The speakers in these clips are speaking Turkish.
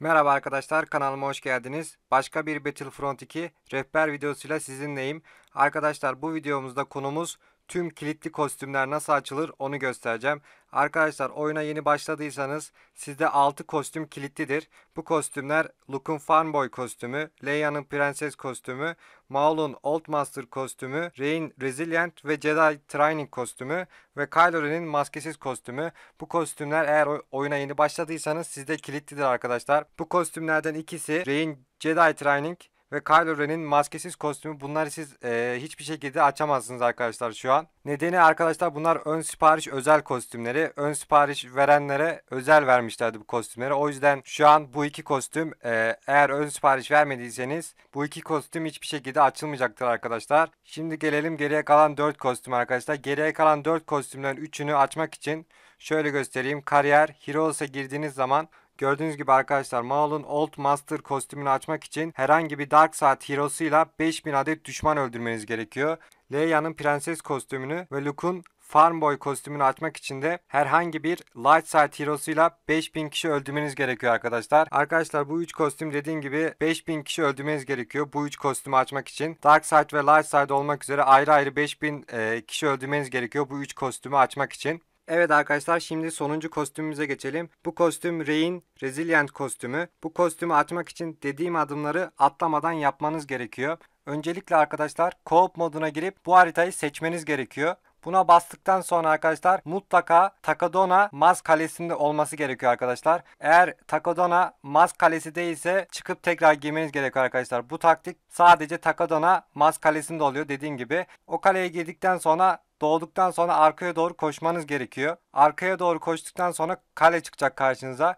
Merhaba arkadaşlar kanalıma hoş geldiniz. Başka bir Battlefront 2 rehber videosuyla sizinleyim. Arkadaşlar bu videomuzda konumuz tüm kilitli kostümler nasıl açılır onu göstereceğim. Arkadaşlar oyuna yeni başladıysanız sizde 6 kostüm kilitlidir. Bu kostümler Luke'un Farmboy kostümü, Leia'nın Prenses kostümü, Maul'un Old Master kostümü, Rey'in Resilient ve Jedi Training kostümü ve Kylo Ren'in maskesiz kostümü. Bu kostümler eğer oyuna yeni başladıysanız sizde kilitlidir arkadaşlar. Bu kostümlerden ikisi Rey'in Jedi Training ve Kylo Ren'in maskesiz kostümü bunları siz e, hiçbir şekilde açamazsınız arkadaşlar şu an. Nedeni arkadaşlar bunlar ön sipariş özel kostümleri. Ön sipariş verenlere özel vermişlerdi bu kostümleri. O yüzden şu an bu iki kostüm e, eğer ön sipariş vermediyseniz bu iki kostüm hiçbir şekilde açılmayacaktır arkadaşlar. Şimdi gelelim geriye kalan 4 kostüm arkadaşlar. Geriye kalan 4 kostümden 3'ünü açmak için şöyle göstereyim. Kariyer, Heroes'a girdiğiniz zaman Gördüğünüz gibi arkadaşlar Maul'un Old Master kostümünü açmak için herhangi bir Dark Side Hero'suyla 5000 adet düşman öldürmeniz gerekiyor. Leia'nın prenses kostümünü ve Luke'un Farm Boy kostümünü açmak için de herhangi bir Light Side Hero'suyla 5000 kişi öldürmeniz gerekiyor arkadaşlar. Arkadaşlar bu 3 kostüm dediğim gibi 5000 kişi öldürmeniz gerekiyor bu 3 kostümü açmak için. Dark Side ve Light Side olmak üzere ayrı ayrı 5000 e, kişi öldürmeniz gerekiyor bu 3 kostümü açmak için. Evet arkadaşlar şimdi sonuncu kostümümüze geçelim. Bu kostüm Rey'in Resilient kostümü. Bu kostümü atmak için dediğim adımları atlamadan yapmanız gerekiyor. Öncelikle arkadaşlar co-op moduna girip bu haritayı seçmeniz gerekiyor. Buna bastıktan sonra arkadaşlar mutlaka Takadona Maz Kalesi'nde olması gerekiyor arkadaşlar. Eğer Takadona Maz Kalesi değilse çıkıp tekrar girmeniz gerekiyor arkadaşlar. Bu taktik sadece Takadona Maz Kalesi'nde oluyor dediğim gibi. O kaleye girdikten sonra doğduktan sonra arkaya doğru koşmanız gerekiyor. Arkaya doğru koştuktan sonra kale çıkacak karşınıza.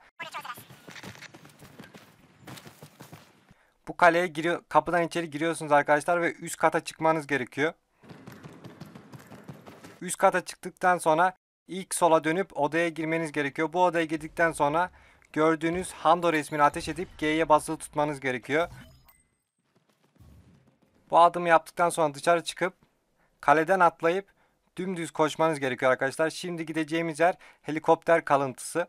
Bu kaleye giriyor, kapıdan içeri giriyorsunuz arkadaşlar ve üst kata çıkmanız gerekiyor. Üst kata çıktıktan sonra ilk sola dönüp odaya girmeniz gerekiyor. Bu odaya girdikten sonra gördüğünüz Hando resmini ateş edip G'ye basılı tutmanız gerekiyor. Bu adımı yaptıktan sonra dışarı çıkıp kaleden atlayıp dümdüz koşmanız gerekiyor arkadaşlar. Şimdi gideceğimiz yer helikopter kalıntısı.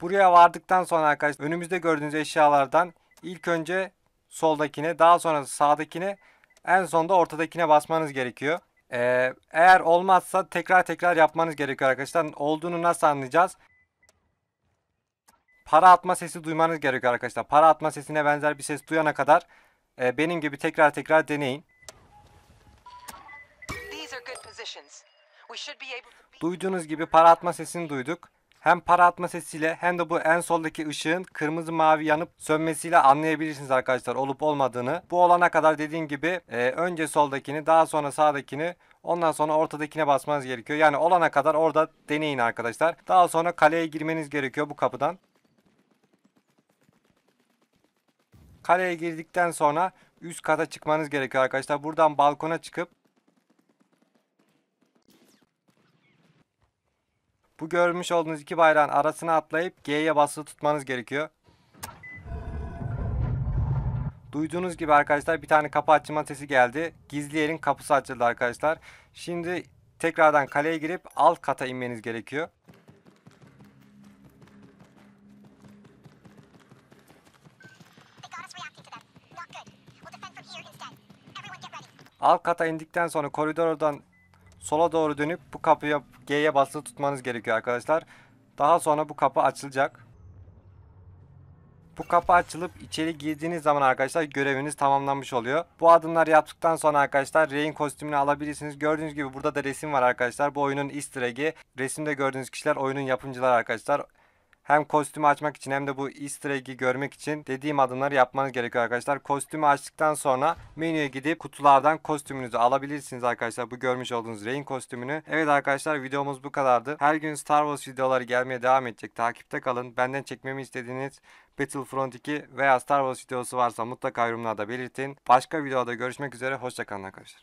Buraya vardıktan sonra arkadaşlar önümüzde gördüğünüz eşyalardan ilk önce soldakine daha sonra sağdakine en sonda ortadakine basmanız gerekiyor. Ee, eğer olmazsa tekrar tekrar yapmanız gerekiyor arkadaşlar. Olduğunu nasıl anlayacağız? Para atma sesi duymanız gerekiyor arkadaşlar. Para atma sesine benzer bir ses duyana kadar e, benim gibi tekrar tekrar deneyin. Duyduğunuz gibi para atma sesini duyduk. Hem para atma sesiyle hem de bu en soldaki ışığın kırmızı mavi yanıp sönmesiyle anlayabilirsiniz arkadaşlar olup olmadığını. Bu olana kadar dediğim gibi e, önce soldakini daha sonra sağdakini Ondan sonra ortadakine basmanız gerekiyor. Yani olana kadar orada deneyin arkadaşlar. Daha sonra kaleye girmeniz gerekiyor bu kapıdan. Kaleye girdikten sonra üst kata çıkmanız gerekiyor arkadaşlar. Buradan balkona çıkıp Bu görmüş olduğunuz iki bayrağın arasına atlayıp G'ye basılı tutmanız gerekiyor. Duyduğunuz gibi arkadaşlar bir tane kapı açma sesi geldi. Gizli yerin kapısı açıldı arkadaşlar. Şimdi tekrardan kaleye girip alt kata inmeniz gerekiyor. Alt kata indikten sonra koridordan sola doğru dönüp bu kapıya G'ye basılı tutmanız gerekiyor arkadaşlar. Daha sonra bu kapı açılacak. Bu kapı açılıp içeri girdiğiniz zaman arkadaşlar göreviniz tamamlanmış oluyor. Bu adımlar yaptıktan sonra arkadaşlar Rey'in kostümünü alabilirsiniz. Gördüğünüz gibi burada da resim var arkadaşlar. Bu oyunun easter egg'i. Resimde gördüğünüz kişiler oyunun yapımcıları arkadaşlar. Hem kostümü açmak için hem de bu easter egg'i görmek için dediğim adımları yapmanız gerekiyor arkadaşlar. Kostümü açtıktan sonra menüye gidip kutulardan kostümünüzü alabilirsiniz arkadaşlar. Bu görmüş olduğunuz Rain kostümünü. Evet arkadaşlar videomuz bu kadardı. Her gün Star Wars videoları gelmeye devam edecek. Takipte kalın. Benden çekmemi istediğiniz Battlefront 2 veya Star Wars videosu varsa mutlaka yorumlarda belirtin. Başka videoda görüşmek üzere. Hoşçakalın arkadaşlar.